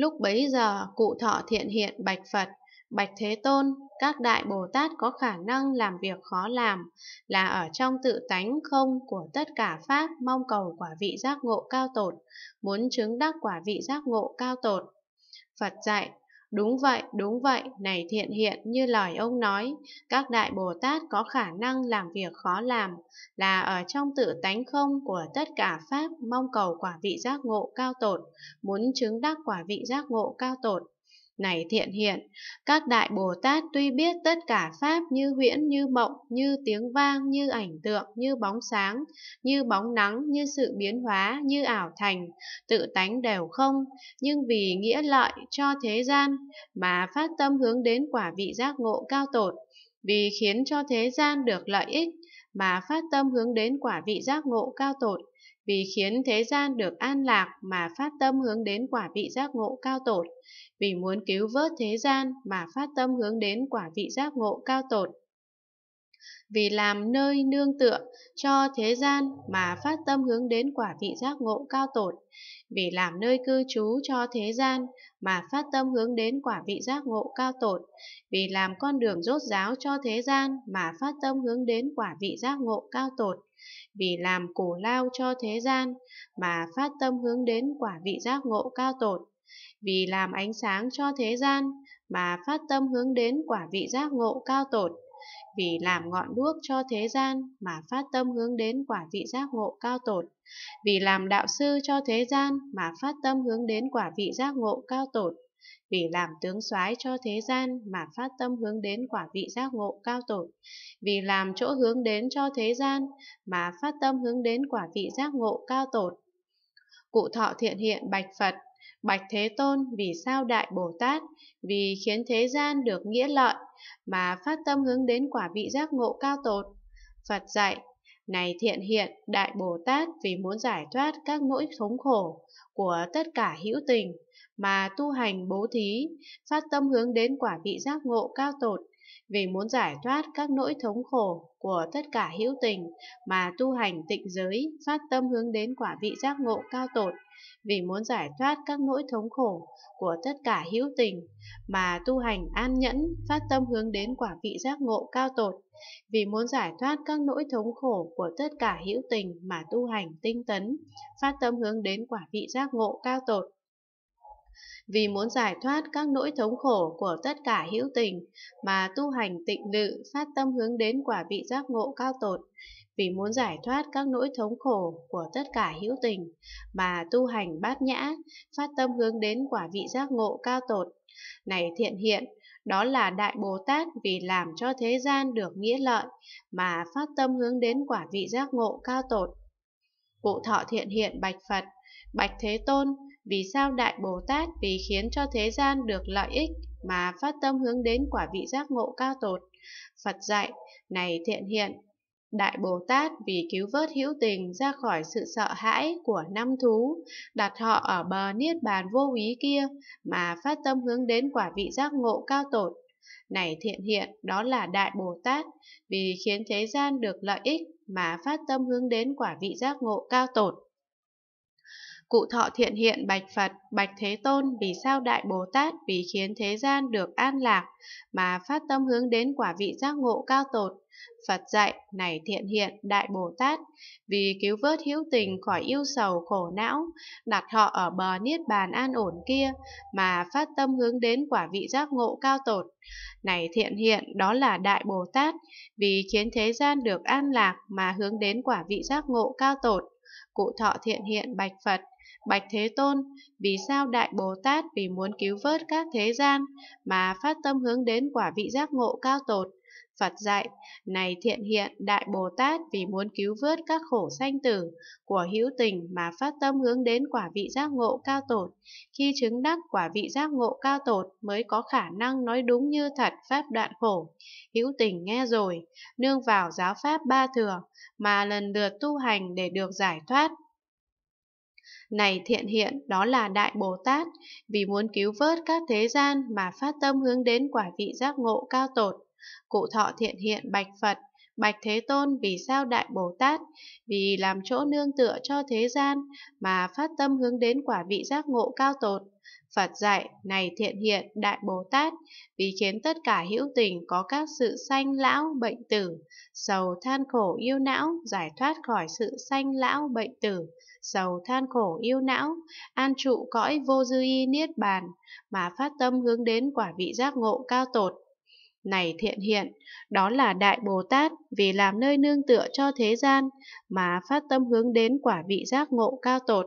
Lúc bấy giờ, cụ thọ thiện hiện bạch Phật, bạch Thế Tôn, các đại Bồ Tát có khả năng làm việc khó làm, là ở trong tự tánh không của tất cả Pháp mong cầu quả vị giác ngộ cao tột, muốn chứng đắc quả vị giác ngộ cao tột. Phật dạy, Đúng vậy, đúng vậy, này thiện hiện như lời ông nói, các đại Bồ Tát có khả năng làm việc khó làm, là ở trong tự tánh không của tất cả Pháp mong cầu quả vị giác ngộ cao tột, muốn chứng đắc quả vị giác ngộ cao tột, này thiện hiện, các đại Bồ Tát tuy biết tất cả Pháp như huyễn, như mộng, như tiếng vang, như ảnh tượng, như bóng sáng, như bóng nắng, như sự biến hóa, như ảo thành, tự tánh đều không, nhưng vì nghĩa lợi cho thế gian mà phát tâm hướng đến quả vị giác ngộ cao tột, vì khiến cho thế gian được lợi ích mà phát tâm hướng đến quả vị giác ngộ cao tột, vì khiến thế gian được an lạc mà phát tâm hướng đến quả vị giác ngộ cao tột, vì muốn cứu vớt thế gian mà phát tâm hướng đến quả vị giác ngộ cao tột vì làm nơi nương tựa cho thế gian mà phát tâm hướng đến quả vị giác ngộ cao tột, vì làm nơi cư trú cho thế gian mà phát tâm hướng đến quả vị giác ngộ cao tột, vì làm con đường rốt ráo cho thế gian mà phát tâm hướng đến quả vị giác ngộ cao tột, vì làm cổ lao cho thế gian mà phát tâm hướng đến quả vị giác ngộ cao tột, vì làm ánh sáng cho thế gian mà phát tâm hướng đến quả vị giác ngộ cao tột vì làm ngọn đuốc cho thế gian mà phát tâm hướng đến quả vị giác ngộ cao tột, vì làm đạo sư cho thế gian mà phát tâm hướng đến quả vị giác ngộ cao tột, vì làm tướng soái cho thế gian mà phát tâm hướng đến quả vị giác ngộ cao tột, vì làm chỗ hướng đến cho thế gian mà phát tâm hướng đến quả vị giác ngộ cao tột. Cụ thọ thiện hiện bạch Phật Bạch Thế Tôn vì sao Đại Bồ Tát, vì khiến thế gian được nghĩa lợi, mà phát tâm hướng đến quả vị giác ngộ cao tột. Phật dạy, này thiện hiện, Đại Bồ Tát vì muốn giải thoát các nỗi thống khổ của tất cả hữu tình, mà tu hành bố thí, phát tâm hướng đến quả vị giác ngộ cao tột vì muốn giải thoát các nỗi thống khổ của tất cả hữu tình mà tu hành tịnh giới, phát tâm hướng đến quả vị giác ngộ cao tột, vì muốn giải thoát các nỗi thống khổ của tất cả hữu tình mà tu hành an nhẫn, phát tâm hướng đến quả vị giác ngộ cao tột, vì muốn giải thoát các nỗi thống khổ của tất cả hữu tình mà tu hành tinh tấn, phát tâm hướng đến quả vị giác ngộ cao tột vì muốn giải thoát các nỗi thống khổ của tất cả hữu tình mà tu hành tịnh lự phát tâm hướng đến quả vị giác ngộ cao tột vì muốn giải thoát các nỗi thống khổ của tất cả hữu tình mà tu hành bát nhã phát tâm hướng đến quả vị giác ngộ cao tột này thiện hiện đó là đại bồ tát vì làm cho thế gian được nghĩa lợi mà phát tâm hướng đến quả vị giác ngộ cao tột cụ thọ thiện hiện bạch phật bạch thế tôn vì sao Đại Bồ Tát vì khiến cho thế gian được lợi ích mà phát tâm hướng đến quả vị giác ngộ cao tột. Phật dạy, này thiện hiện, Đại Bồ Tát vì cứu vớt hữu tình ra khỏi sự sợ hãi của năm thú, đặt họ ở bờ niết bàn vô úy kia mà phát tâm hướng đến quả vị giác ngộ cao tột. Này thiện hiện, đó là Đại Bồ Tát, vì khiến thế gian được lợi ích mà phát tâm hướng đến quả vị giác ngộ cao tột. Cụ thọ thiện hiện bạch Phật, bạch Thế Tôn vì sao Đại Bồ Tát vì khiến thế gian được an lạc mà phát tâm hướng đến quả vị giác ngộ cao tột. Phật dạy, này thiện hiện Đại Bồ Tát, vì cứu vớt hữu tình khỏi yêu sầu khổ não, đặt họ ở bờ niết bàn an ổn kia mà phát tâm hướng đến quả vị giác ngộ cao tột. Này thiện hiện đó là Đại Bồ Tát, vì khiến thế gian được an lạc mà hướng đến quả vị giác ngộ cao tột cụ thọ thiện hiện bạch Phật, Bạch Thế Tôn, vì sao Đại Bồ Tát vì muốn cứu vớt các thế gian mà phát tâm hướng đến quả vị giác ngộ cao tột? Phật dạy, này thiện hiện Đại Bồ Tát vì muốn cứu vớt các khổ sanh tử của hữu tình mà phát tâm hướng đến quả vị giác ngộ cao tột. Khi chứng đắc quả vị giác ngộ cao tột mới có khả năng nói đúng như thật pháp đoạn khổ. Hữu tình nghe rồi, nương vào giáo pháp ba thừa mà lần lượt tu hành để được giải thoát. Này thiện hiện, đó là Đại Bồ Tát, vì muốn cứu vớt các thế gian mà phát tâm hướng đến quả vị giác ngộ cao tột. Cụ thọ thiện hiện bạch Phật, Bạch Thế Tôn vì sao Đại Bồ Tát, vì làm chỗ nương tựa cho thế gian mà phát tâm hướng đến quả vị giác ngộ cao tột. Phật dạy, này thiện hiện, Đại Bồ Tát, vì khiến tất cả hữu tình có các sự sanh lão, bệnh tử, sầu than khổ yêu não, giải thoát khỏi sự sanh lão, bệnh tử, sầu than khổ yêu não, an trụ cõi vô dư y niết bàn, mà phát tâm hướng đến quả vị giác ngộ cao tột. Này thiện hiện, đó là Đại Bồ Tát vì làm nơi nương tựa cho thế gian mà phát tâm hướng đến quả vị giác ngộ cao tột.